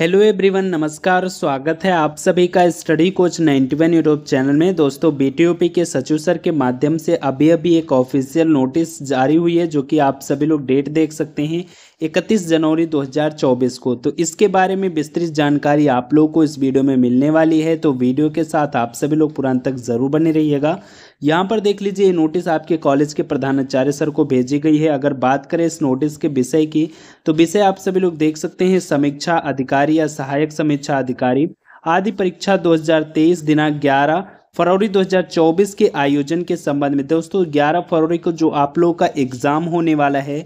hello everyone नमस्कार स्वागत है आप सभी का स्टडी कोच 91 यूट्यूब चैनल में दोस्तों बीटीओपी के सचिव सर के माध्यम से अभी अभी एक ऑफिशियल नोटिस जारी हुई है जो कि आप सभी लोग डेट देख सकते हैं इकतीस जनवरी 2024 को तो इसके बारे में विस्तृत जानकारी आप लोगों को इस वीडियो में मिलने वाली है तो वीडियो के साथ आप सभी लोग पुरान तक ज़रूर बने रहिएगा यहाँ पर देख लीजिए ये नोटिस आपके कॉलेज के प्रधानाचार्य सर को भेजी गई है अगर बात करें इस नोटिस के विषय की तो विषय आप सभी लोग देख सकते हैं समीक्षा अधिकारी या सहायक समीक्षा अधिकारी आदि परीक्षा 2023 दिनांक ग्यारह फरवरी 2024 के आयोजन के संबंध में दोस्तों 11 फरवरी को जो आप लोगों का एग्जाम होने वाला है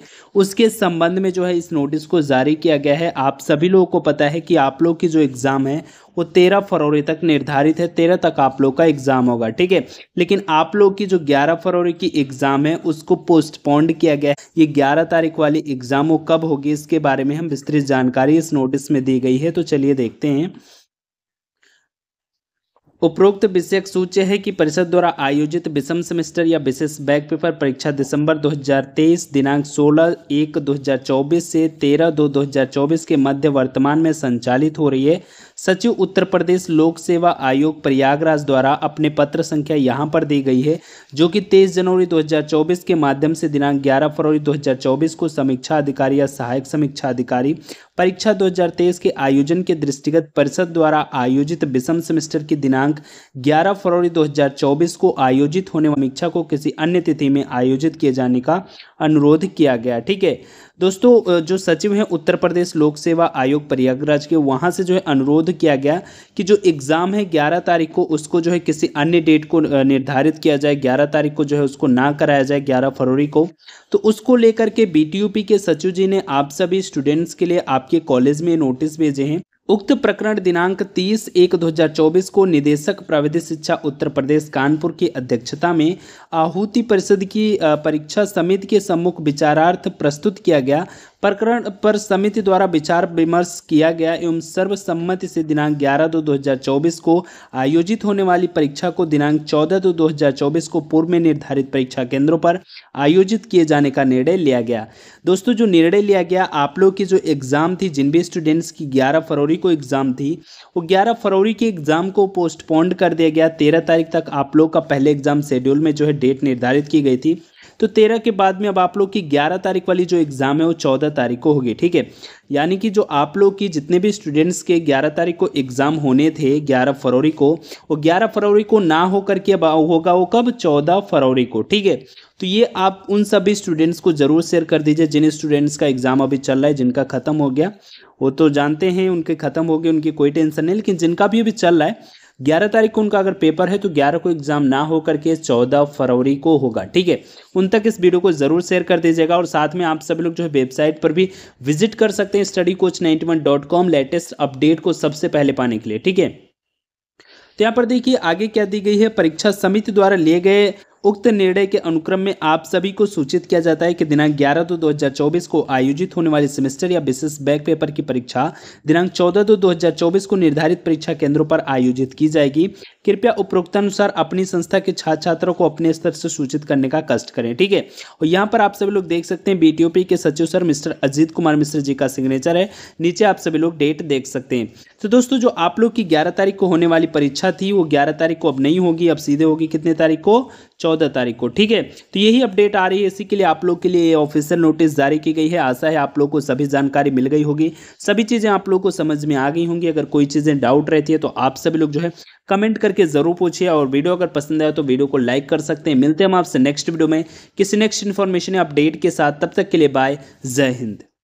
उसके संबंध में जो है इस नोटिस को जारी किया गया है आप सभी लोगों को पता है कि आप लोग की जो एग्ज़ाम है वो तेरह फरवरी तक निर्धारित है तेरह तक आप लोग का एग्ज़ाम होगा ठीक है लेकिन आप लोग की जो ग्यारह फरवरी की एग्ज़ाम है उसको पोस्टपोन्ड किया गया है ये ग्यारह तारीख वाली एग्ज़ाम वो कब होगी इसके बारे में हम विस्तृत जानकारी इस नोटिस में दी गई है तो चलिए देखते हैं उपरोक्त विषयक सूची है कि परिषद द्वारा आयोजित विषम सेमेस्टर या विशेष बैक पेपर परीक्षा दिसंबर 2023 दिनांक 16 एक 2024 से 13 दो 2024 के मध्य वर्तमान में संचालित हो रही है सचिव उत्तर प्रदेश लोक सेवा आयोग प्रयागराज द्वारा अपने पत्र संख्या यहाँ पर दी गई है जो कि 23 जनवरी 2024 के माध्यम से दिनांक 11 फरवरी 2024 को समीक्षा अधिकारी या सहायक समीक्षा अधिकारी परीक्षा 2023 के आयोजन के दृष्टिगत परिषद द्वारा आयोजित विषम सेमेस्टर की दिनांक 11 फरवरी 2024 को आयोजित होने समीक्षा को किसी अन्य तिथि में आयोजित किए जाने का अनुरोध किया गया ठीक है दोस्तों जो सचिव हैं उत्तर प्रदेश लोक सेवा आयोग प्रयागराज के वहाँ से जो है अनुरोध अनुरोध किया गया कि जो एग्ज़ाम है ग्यारह तारीख को उसको जो है किसी अन्य डेट को निर्धारित किया जाए ग्यारह तारीख को जो है उसको ना कराया जाए ग्यारह फरवरी को तो उसको लेकर के बी के सचिव जी ने आप सभी स्टूडेंट्स के लिए आपके कॉलेज में नोटिस भेजे हैं उक्त प्रकरण दिनांक 30 एक 2024 को निदेशक प्राविधिक शिक्षा उत्तर प्रदेश कानपुर की अध्यक्षता में आहूति परिषद की परीक्षा समिति के सम्मुख विचारार्थ प्रस्तुत किया गया प्रकरण पर समिति द्वारा विचार विमर्श किया गया एवं सर्वसम्मति से दिनांक 11 दो 2024 को आयोजित होने वाली परीक्षा को दिनांक 14 दो 2024 को पूर्व में निर्धारित परीक्षा केंद्रों पर आयोजित किए जाने का निर्णय लिया गया दोस्तों जो निर्णय लिया गया आप लोग की जो एग्ज़ाम थी जिन भी स्टूडेंट्स की ग्यारह फरवरी को एग्ज़ाम थी वो ग्यारह फरवरी के एग्ज़ाम को पोस्टपोन्ड कर दिया गया तेरह तारीख तक आप लोग का पहले एग्ज़ाम शेड्यूल में जो है डेट निर्धारित की गई थी तो तेरह के बाद में अब आप लोग की ग्यारह तारीख वाली जो एग्ज़ाम है वो चौदह तारीख को होगी ठीक है यानी कि जो आप लोग की जितने भी स्टूडेंट्स के ग्यारह तारीख को एग्ज़ाम होने थे ग्यारह फरवरी को वो ग्यारह फरवरी को ना होकर के अब होगा वो कब चौदह फरवरी को ठीक है तो ये आप उन सभी स्टूडेंट्स को ज़रूर शेयर कर दीजिए जिन स्टूडेंट्स का एग्ज़ाम अभी चल रहा है जिनका ख़त्म हो गया वो तो जानते हैं उनके ख़त्म हो गए उनकी कोई टेंशन नहीं लेकिन जिनका भी अभी चल रहा है ग्यारह तारीख को उनका अगर पेपर है तो ग्यारह को एग्जाम ना हो करके चौदह फरवरी को होगा ठीक है उन तक इस वीडियो को जरूर शेयर कर दीजिएगा और साथ में आप सभी लोग जो है वेबसाइट पर भी विजिट कर सकते हैं study coach ninety one dot com latest update को सबसे पहले पाने के लिए ठीक है तो यहाँ पर देखिए आगे क्या दी गई है परीक्षा समिति द्वारा लिए गए उक्त निर्णय के अनुक्रम में आप सभी को सूचित किया जाता है कि दिनांक 11 दो 2024 को आयोजित होने वाले सेमेस्टर या विशेष बैक पेपर की परीक्षा दिनांक 14 दो 2024 को निर्धारित परीक्षा केंद्रों पर आयोजित की जाएगी कृपया उपरोक्तानुसार अपनी संस्था के छात्र छात्रों को अपने स्तर से सूचित करने का कष्ट करें ठीक है और यहाँ पर आप सभी लोग देख सकते हैं बी के सचिव सर मिस्टर अजीत कुमार मिश्र जी का सिग्नेचर है नीचे आप सभी लोग डेट देख सकते हैं तो दोस्तों जो आप लोग की ग्यारह तारीख को होने वाली परीक्षा थी वो ग्यारह तारीख को अब नहीं होगी अब सीधे होगी कितने तारीख को चौदह तारीख को ठीक है तो यही अपडेट आ रही है इसी के लिए आप लोग के लिए ऑफिसियल नोटिस जारी की गई है आशा है आप लोग को सभी जानकारी मिल गई होगी सभी चीज़ें आप लोग को समझ में आ गई होंगी अगर कोई चीज़ें डाउट रहती है तो आप सभी लोग जो है कमेंट करके ज़रूर पूछिए और वीडियो अगर पसंद आया तो वीडियो को लाइक कर सकते हैं मिलते हैं हम आपसे नेक्स्ट वीडियो में किसी नेक्स्ट इन्फॉर्मेशन अपडेट के साथ तब तक के लिए बाय जय हिंद